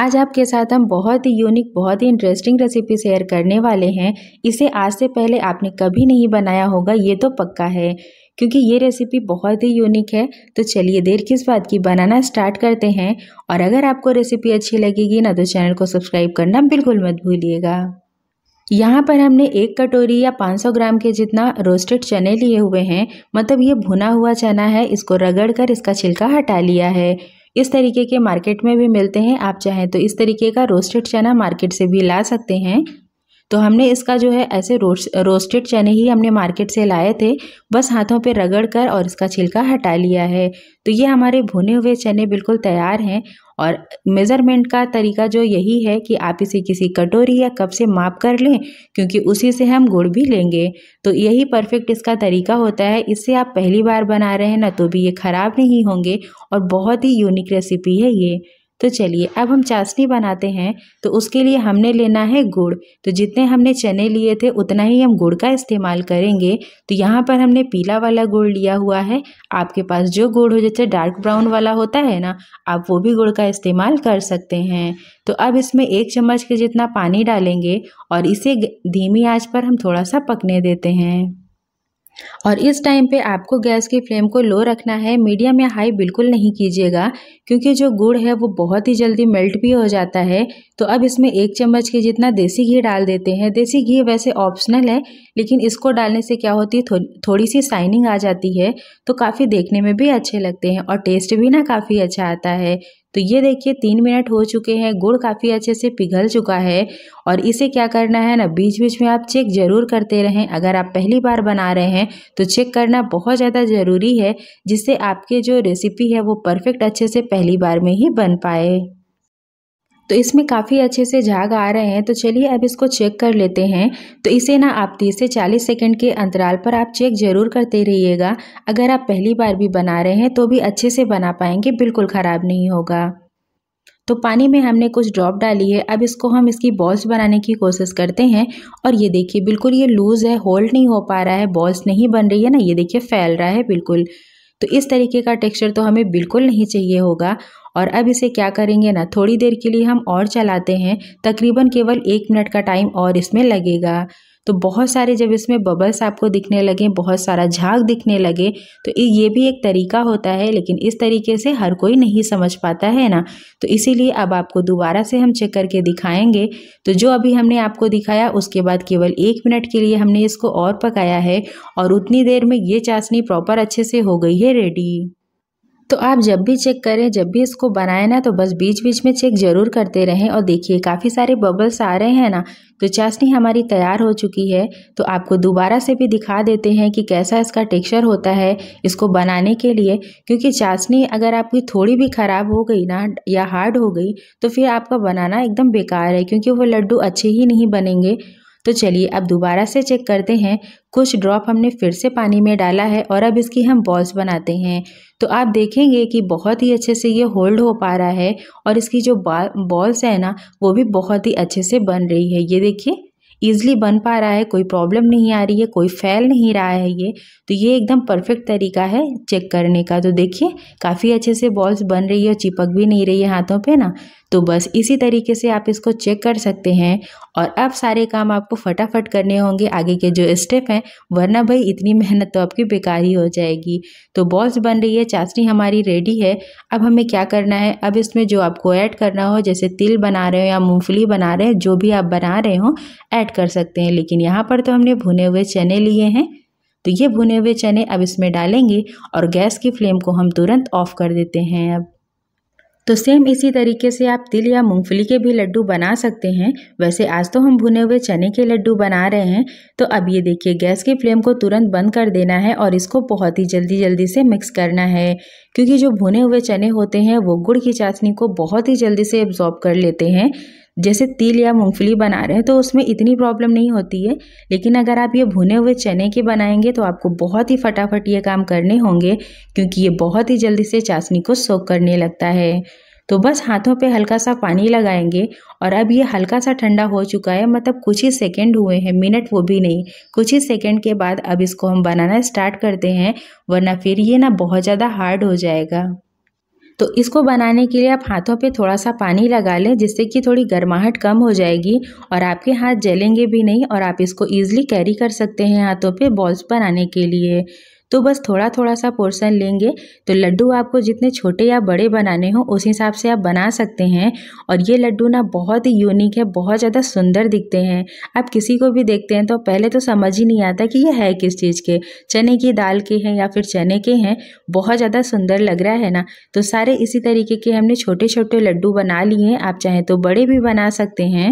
आज आपके साथ हम बहुत ही यूनिक बहुत ही इंटरेस्टिंग रेसिपी शेयर करने वाले हैं इसे आज से पहले आपने कभी नहीं बनाया होगा ये तो पक्का है क्योंकि ये रेसिपी बहुत ही यूनिक है तो चलिए देर किस बात की बनाना स्टार्ट करते हैं और अगर आपको रेसिपी अच्छी लगेगी ना तो चैनल को सब्सक्राइब करना बिल्कुल मत भूलिएगा यहाँ पर हमने एक कटोरी या 500 ग्राम के जितना रोस्टेड चने लिए हुए हैं मतलब ये भुना हुआ चना है इसको रगड़ कर इसका छिलका हटा लिया है इस तरीके के मार्केट में भी मिलते हैं आप चाहें तो इस तरीके का रोस्टेड चना मार्केट से भी ला सकते हैं तो हमने इसका जो है ऐसे रोस्ट रोस्टेड चने ही हमने मार्केट से लाए थे बस हाथों पे रगड़ कर और इसका छिलका हटा लिया है तो ये हमारे भुने हुए चने बिल्कुल तैयार हैं और मेज़रमेंट का तरीका जो यही है कि आप इसे किसी कटोरी या कप से माप कर लें क्योंकि उसी से हम गुड़ भी लेंगे तो यही परफेक्ट इसका तरीका होता है इससे आप पहली बार बना रहे हैं ना तो भी ये ख़राब नहीं होंगे और बहुत ही यूनिक रेसिपी है ये तो चलिए अब हम चाशनी बनाते हैं तो उसके लिए हमने लेना है गुड़ तो जितने हमने चने लिए थे उतना ही हम गुड़ का इस्तेमाल करेंगे तो यहाँ पर हमने पीला वाला गुड़ लिया हुआ है आपके पास जो गुड़ हो जैसे डार्क ब्राउन वाला होता है ना आप वो भी गुड़ का इस्तेमाल कर सकते हैं तो अब इसमें एक चम्मच के जितना पानी डालेंगे और इसे धीमी आँच पर हम थोड़ा सा पकने देते हैं और इस टाइम पे आपको गैस की फ्लेम को लो रखना है मीडियम या हाई बिल्कुल नहीं कीजिएगा क्योंकि जो गुड़ है वो बहुत ही जल्दी मेल्ट भी हो जाता है तो अब इसमें एक चम्मच के जितना देसी घी डाल देते हैं देसी घी वैसे ऑप्शनल है लेकिन इसको डालने से क्या होती है थो, थोड़ी सी शाइनिंग आ जाती है तो काफ़ी देखने में भी अच्छे लगते हैं और टेस्ट भी ना काफ़ी अच्छा आता है तो ये देखिए तीन मिनट हो चुके हैं गुड़ काफ़ी अच्छे से पिघल चुका है और इसे क्या करना है ना बीच बीच में आप चेक ज़रूर करते रहें अगर आप पहली बार बना रहे हैं तो चेक करना बहुत ज़्यादा ज़रूरी है जिससे आपके जो रेसिपी है वो परफेक्ट अच्छे से पहली बार में ही बन पाए तो इसमें काफ़ी अच्छे से झाग आ रहे हैं तो चलिए अब इसको चेक कर लेते हैं तो इसे ना आप 30 से 40 सेकंड के अंतराल पर आप चेक ज़रूर करते रहिएगा अगर आप पहली बार भी बना रहे हैं तो भी अच्छे से बना पाएंगे बिल्कुल ख़राब नहीं होगा तो पानी में हमने कुछ ड्रॉप डाली है अब इसको हम इसकी बॉल्स बनाने की कोशिश करते हैं और ये देखिए बिल्कुल ये लूज़ है होल्ड नहीं हो पा रहा है बॉल्स नहीं बन रही है ना ये देखिए फैल रहा है बिल्कुल तो इस तरीके का टेक्सचर तो हमें बिल्कुल नहीं चाहिए होगा और अब इसे क्या करेंगे ना थोड़ी देर के लिए हम और चलाते हैं तकरीबन केवल एक मिनट का टाइम और इसमें लगेगा तो बहुत सारे जब इसमें बबल्स आपको दिखने लगे बहुत सारा झाग दिखने लगे तो ये भी एक तरीका होता है लेकिन इस तरीके से हर कोई नहीं समझ पाता है ना तो इसीलिए अब आपको दोबारा से हम चेक करके दिखाएंगे तो जो अभी हमने आपको दिखाया उसके बाद केवल एक मिनट के लिए हमने इसको और पकाया है और उतनी देर में ये चाशनी प्रॉपर अच्छे से हो गई है रेडी तो आप जब भी चेक करें जब भी इसको बनाएं ना तो बस बीच बीच में चेक ज़रूर करते रहें और देखिए काफ़ी सारे बबल्स आ रहे हैं ना तो चाशनी हमारी तैयार हो चुकी है तो आपको दोबारा से भी दिखा देते हैं कि कैसा इसका टेक्सचर होता है इसको बनाने के लिए क्योंकि चाशनी अगर आपकी थोड़ी भी ख़राब हो गई ना या हार्ड हो गई तो फिर आपका बनाना एकदम बेकार है क्योंकि वो लड्डू अच्छे ही नहीं बनेंगे तो चलिए अब दोबारा से चेक करते हैं कुछ ड्रॉप हमने फिर से पानी में डाला है और अब इसकी हम बॉल्स बनाते हैं तो आप देखेंगे कि बहुत ही अच्छे से ये होल्ड हो पा रहा है और इसकी जो बॉल्स है ना वो भी बहुत ही अच्छे से बन रही है ये देखिए ईज़िली बन पा रहा है कोई प्रॉब्लम नहीं आ रही है कोई फैल नहीं रहा है ये तो ये एकदम परफेक्ट तरीका है चेक करने का तो देखिए काफ़ी अच्छे से बॉल्स बन रही है और चिपक भी नहीं रही है हाथों पे ना तो बस इसी तरीके से आप इसको चेक कर सकते हैं और अब सारे काम आपको फटाफट करने होंगे आगे के जो स्टेप हैं वरना भाई इतनी मेहनत तो आपकी बेकार ही हो जाएगी तो बॉल्स बन रही है चाशनी हमारी रेडी है अब हमें क्या करना है अब इसमें जो आपको ऐड करना हो जैसे तिल बना रहे हो या मूँगफली बना रहे हैं जो भी आप बना रहे हो ऐड कर सकते हैं लेकिन यहाँ पर तो हमने भुने हुए चने लिए हैं तो ये भुने हुए चने अब इसमें डालेंगे और गैस की फ्लेम को हम तुरंत ऑफ कर देते हैं अब तो सेम इसी तरीके से आप तिल या मूंगफली के भी लड्डू बना सकते हैं वैसे आज तो हम भुने हुए चने के लड्डू बना रहे हैं तो अब ये देखिए गैस की फ्लेम को तुरंत बंद कर देना है और इसको बहुत ही जल्दी जल्दी से मिक्स करना है क्योंकि जो भुने हुए चने होते हैं वो गुड़ की चाशनी को बहुत ही जल्दी से एब्जॉर्ब कर लेते हैं जैसे तिल या मूंगफली बना रहे हैं तो उसमें इतनी प्रॉब्लम नहीं होती है लेकिन अगर आप ये भुने हुए चने के बनाएंगे तो आपको बहुत ही फटाफट ये काम करने होंगे क्योंकि ये बहुत ही जल्दी से चाशनी को सोख करने लगता है तो बस हाथों पे हल्का सा पानी लगाएंगे और अब ये हल्का सा ठंडा हो चुका है मतलब कुछ ही सेकंड हुए हैं मिनट वो भी नहीं कुछ ही सेकंड के बाद अब इसको हम बनाना स्टार्ट करते हैं वरना फिर ये ना बहुत ज़्यादा हार्ड हो जाएगा तो इसको बनाने के लिए आप हाथों पे थोड़ा सा पानी लगा लें जिससे कि थोड़ी गर्माहट कम हो जाएगी और आपके हाथ जलेंगे भी नहीं और आप इसको ईजिली कैरी कर सकते हैं हाथों पे बॉल्स बनाने के लिए तो बस थोड़ा थोड़ा सा पोर्सन लेंगे तो लड्डू आपको जितने छोटे या बड़े बनाने हो उस हिसाब से आप बना सकते हैं और ये लड्डू ना बहुत ही यूनिक है बहुत ज़्यादा सुंदर दिखते हैं आप किसी को भी देखते हैं तो पहले तो समझ ही नहीं आता कि ये है किस चीज़ के चने की दाल के हैं या फिर चने के हैं बहुत ज़्यादा सुंदर लग रहा है ना तो सारे इसी तरीके के हमने छोटे छोटे लड्डू बना लिए आप चाहें तो बड़े भी बना सकते हैं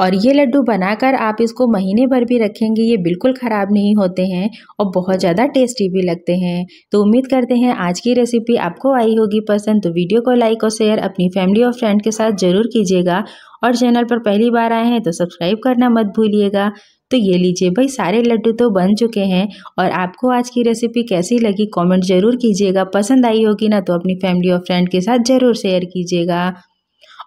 और ये लड्डू बनाकर आप इसको महीने भर भी रखेंगे ये बिल्कुल ख़राब नहीं होते हैं और बहुत ज़्यादा टेस्टी भी लगते हैं तो उम्मीद करते हैं आज की रेसिपी आपको आई होगी पसंद तो वीडियो को लाइक और शेयर अपनी फैमिली और फ्रेंड के साथ ज़रूर कीजिएगा और चैनल पर पहली बार आए हैं तो सब्सक्राइब करना मत भूलिएगा तो ये लीजिए भाई सारे लड्डू तो बन चुके हैं और आपको आज की रेसिपी कैसी लगी कमेंट ज़रूर कीजिएगा पसंद आई होगी ना तो अपनी फैमिली और फ्रेंड के साथ ज़रूर शेयर कीजिएगा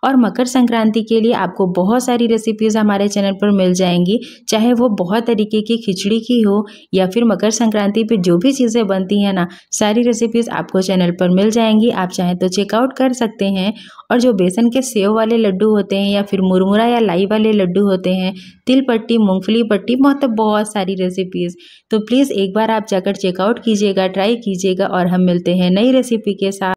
और मकर संक्रांति के लिए आपको बहुत सारी रेसिपीज़ हमारे चैनल पर मिल जाएंगी चाहे वो बहुत तरीके की खिचड़ी की हो या फिर मकर संक्रांति पर जो भी चीज़ें बनती हैं ना सारी रेसिपीज़ आपको चैनल पर मिल जाएंगी आप चाहें तो चेकआउट कर सकते हैं और जो बेसन के सेव वाले लड्डू होते हैं या फिर मुरमुरा या लाई वाले लड्डू होते हैं तिल पट्टी मूँगफली पट्टी मतलब बहुत सारी रेसिपीज़ तो प्लीज़ एक बार आप जाकर चेकआउट कीजिएगा ट्राई कीजिएगा और हम मिलते हैं नई रेसिपी के साथ